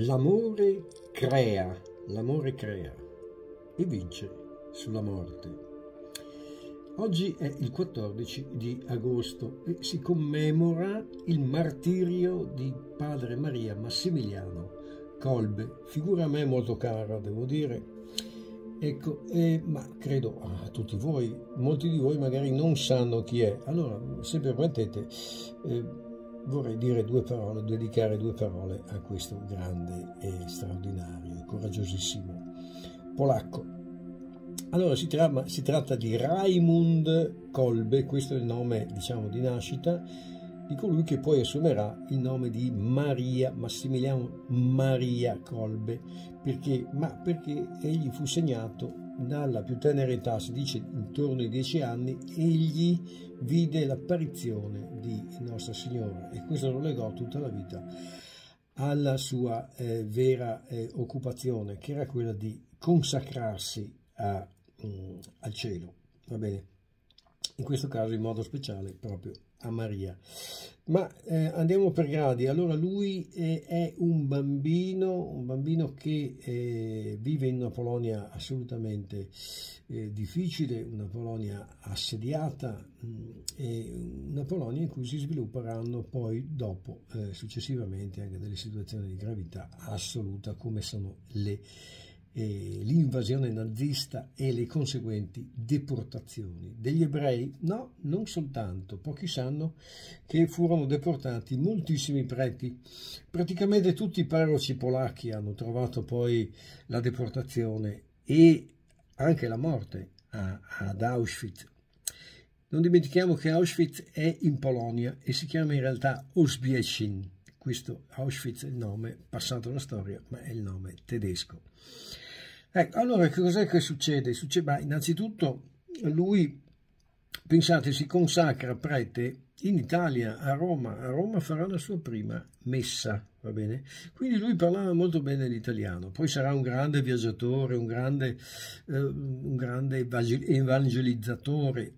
L'amore crea, l'amore crea e vince sulla morte. Oggi è il 14 di agosto e si commemora il martirio di padre Maria Massimiliano Colbe, figura a me molto cara, devo dire. Ecco, eh, ma credo a tutti voi, molti di voi magari non sanno chi è. Allora, se permettete, eh, vorrei dire due parole, dedicare due parole a questo grande e straordinario e coraggiosissimo polacco. Allora, si, tra si tratta di Raimund Kolbe, questo è il nome diciamo, di nascita di colui che poi assumerà il nome di Maria, Massimiliano Maria Kolbe, perché, ma perché egli fu segnato dalla più tenera età, si dice intorno ai dieci anni, egli vide l'apparizione di Nostra Signora e questo lo legò tutta la vita alla sua eh, vera eh, occupazione, che era quella di consacrarsi a, um, al cielo, va bene? In questo caso in modo speciale proprio a Maria. Ma eh, andiamo per gradi. Allora lui eh, è un bambino, un bambino che eh, vive in una Polonia assolutamente eh, difficile, una Polonia assediata, mh, mm, una Polonia in cui si svilupperanno poi dopo, eh, successivamente, anche delle situazioni di gravità assoluta come sono le eh, l'invasione nazista e le conseguenti deportazioni. Degli ebrei? No, non soltanto, pochi sanno che furono deportati moltissimi preti. Praticamente tutti i parroci polacchi hanno trovato poi la deportazione e anche la morte a, ad Auschwitz. Non dimentichiamo che Auschwitz è in Polonia e si chiama in realtà Oswiecin. Questo Auschwitz è il nome passato alla storia, ma è il nome tedesco. Ecco, allora che cos'è che succede? Succede, ma innanzitutto lui, pensate, si consacra prete in Italia, a Roma. A Roma farà la sua prima messa, va bene? Quindi lui parlava molto bene l'italiano. Poi sarà un grande viaggiatore, un grande, eh, un grande evangelizzatore.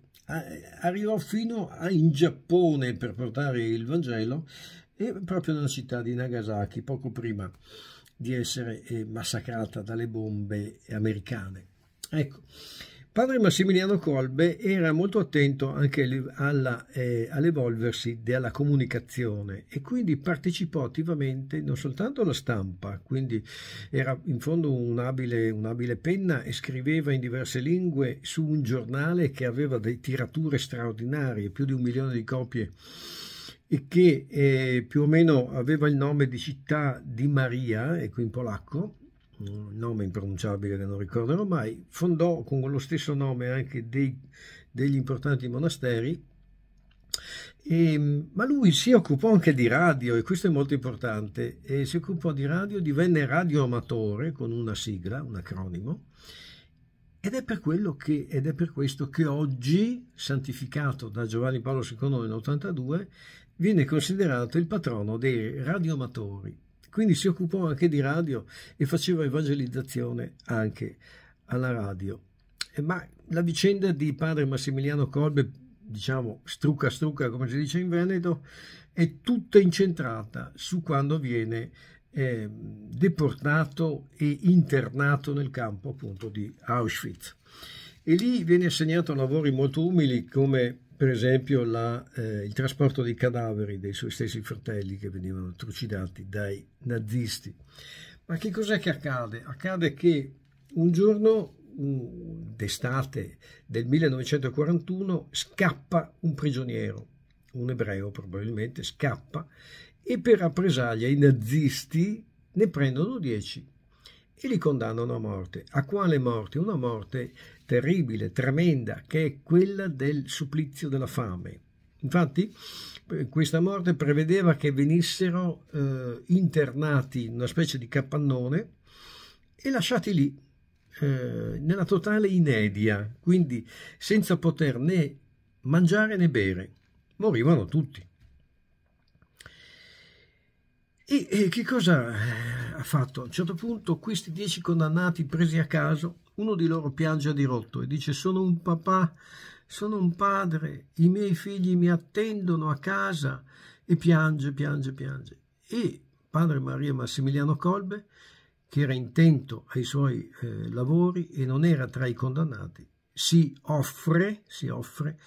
Arrivò fino a, in Giappone per portare il Vangelo e proprio nella città di Nagasaki, poco prima di essere eh, massacrata dalle bombe americane. Ecco, padre Massimiliano Colbe era molto attento anche alla, eh, all'evolversi della comunicazione e quindi partecipò attivamente non soltanto alla stampa, quindi era in fondo un'abile un penna e scriveva in diverse lingue su un giornale che aveva delle tirature straordinarie, più di un milione di copie e che eh, più o meno aveva il nome di città di Maria, ecco in polacco, nome impronunciabile che non ricorderò mai, fondò con lo stesso nome anche dei, degli importanti monasteri, e, ehm, ma lui si occupò anche di radio e questo è molto importante, e si occupò di radio, divenne radioamatore con una sigla, un acronimo, ed è, che, ed è per, questo che oggi, santificato da Giovanni Paolo II nel nell'82, viene considerato il patrono dei radioamatori, quindi si occupò anche di radio e faceva evangelizzazione anche alla radio. Eh, ma la vicenda di padre Massimiliano Colbe, diciamo strucca strucca come si dice in Veneto, è tutta incentrata su quando viene eh, deportato e internato nel campo appunto di Auschwitz. E lì viene assegnato lavori molto umili come per esempio la, eh, il trasporto dei cadaveri dei suoi stessi fratelli che venivano trucidati dai nazisti. Ma che cos'è che accade? Accade che un giorno d'estate del 1941 scappa un prigioniero, un ebreo probabilmente, scappa e per rappresaglia i nazisti ne prendono 10 e li condannano a morte. A quale morte? Una morte terribile, tremenda, che è quella del supplizio della fame. Infatti eh, questa morte prevedeva che venissero eh, internati in una specie di capannone e lasciati lì eh, nella totale inedia, quindi senza poter né mangiare né bere. Morivano tutti. E, e che cosa eh, ha fatto a un certo punto questi dieci condannati presi a caso, uno di loro piange a dirotto e dice sono un papà, sono un padre, i miei figli mi attendono a casa e piange, piange, piange. E padre Maria Massimiliano Colbe, che era intento ai suoi eh, lavori e non era tra i condannati, si offre, si offre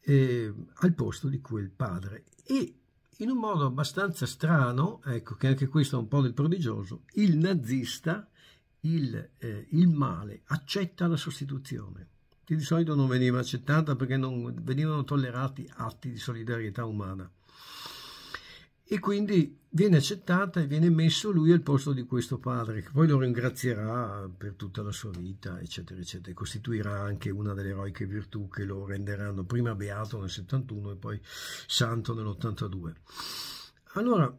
eh, al posto di quel padre e in un modo abbastanza strano, ecco che anche questo è un po' del prodigioso, il nazista, il, eh, il male, accetta la sostituzione, che di solito non veniva accettata perché non venivano tollerati atti di solidarietà umana e quindi viene accettata e viene messo lui al posto di questo padre, che poi lo ringrazierà per tutta la sua vita, eccetera, eccetera, e costituirà anche una delle eroiche virtù che lo renderanno prima beato nel 71 e poi santo nell'82. Allora,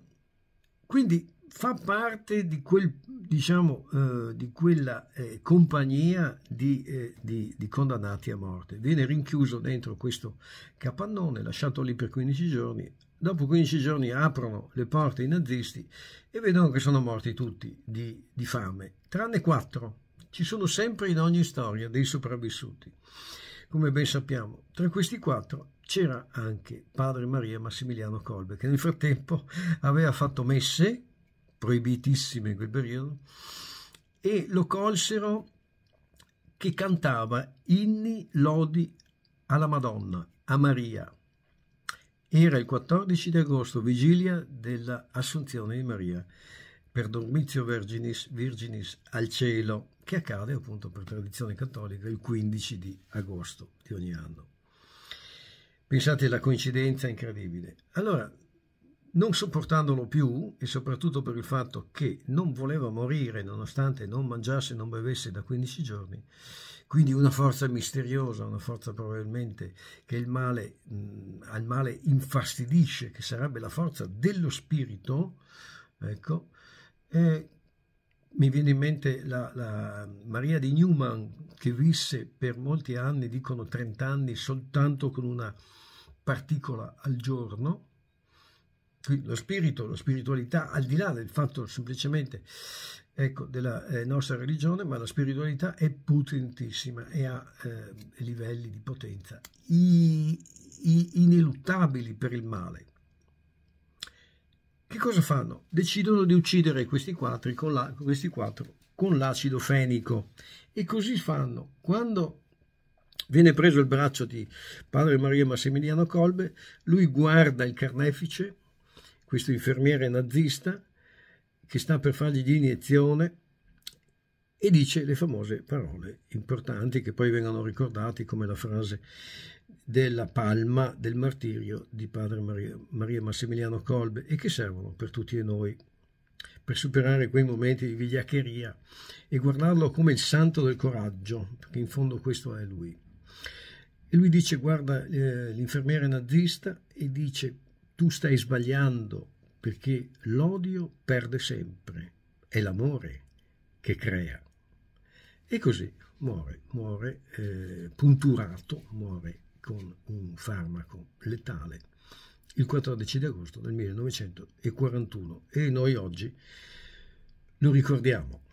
quindi fa parte di, quel, diciamo, eh, di quella eh, compagnia di, eh, di, di, condannati a morte. Viene rinchiuso dentro questo capannone, lasciato lì per 15 giorni, Dopo 15 giorni aprono le porte i nazisti e vedono che sono morti tutti di, di fame, tranne quattro. Ci sono sempre in ogni storia dei sopravvissuti. Come ben sappiamo, tra questi quattro c'era anche padre Maria Massimiliano Colbe, che nel frattempo aveva fatto messe, proibitissime in quel periodo, e lo colsero che cantava inni lodi alla Madonna, a Maria, era il 14 di agosto, vigilia dell'Assunzione di Maria, per Dormizio Virginis, Virginis al cielo, che accade appunto per tradizione cattolica il 15 di agosto di ogni anno. Pensate alla coincidenza incredibile. Allora, non sopportandolo più, e soprattutto per il fatto che non voleva morire nonostante non mangiasse e non bevesse da 15 giorni, quindi una forza misteriosa, una forza probabilmente che il male, mh, mm, al male infastidisce, che sarebbe la forza dello spirito, ecco, eh, mi viene in mente la, la, Maria di Newman che visse per molti anni, dicono 30 anni, soltanto con una particola al giorno, lo spirito, la spiritualità, al di là del fatto semplicemente ecco, della eh, nostra religione, ma la spiritualità è potentissima e ha eh, livelli di potenza i, i, ineluttabili per il male. Che cosa fanno? Decidono di uccidere questi, quattro con, la, questi quattro con l'acido fenico e così fanno. Quando viene preso il braccio di padre Maria Massimiliano Colbe, lui guarda il carnefice questo infermiere nazista che sta per fargli l'iniezione e dice le famose parole importanti che poi vengono ricordate come la frase della palma del martirio di padre Maria, Maria Massimiliano Colbe e che servono per tutti e noi per superare quei momenti di vigliaccheria e guardarlo come il santo del coraggio, perché in fondo questo è lui. E lui dice, guarda eh, l'infermiere nazista e dice, tu stai sbagliando perché l'odio perde sempre, è l'amore che crea. E così muore, muore eh, punturato, muore con un farmaco letale il 14 di agosto del 1941 e noi oggi lo ricordiamo.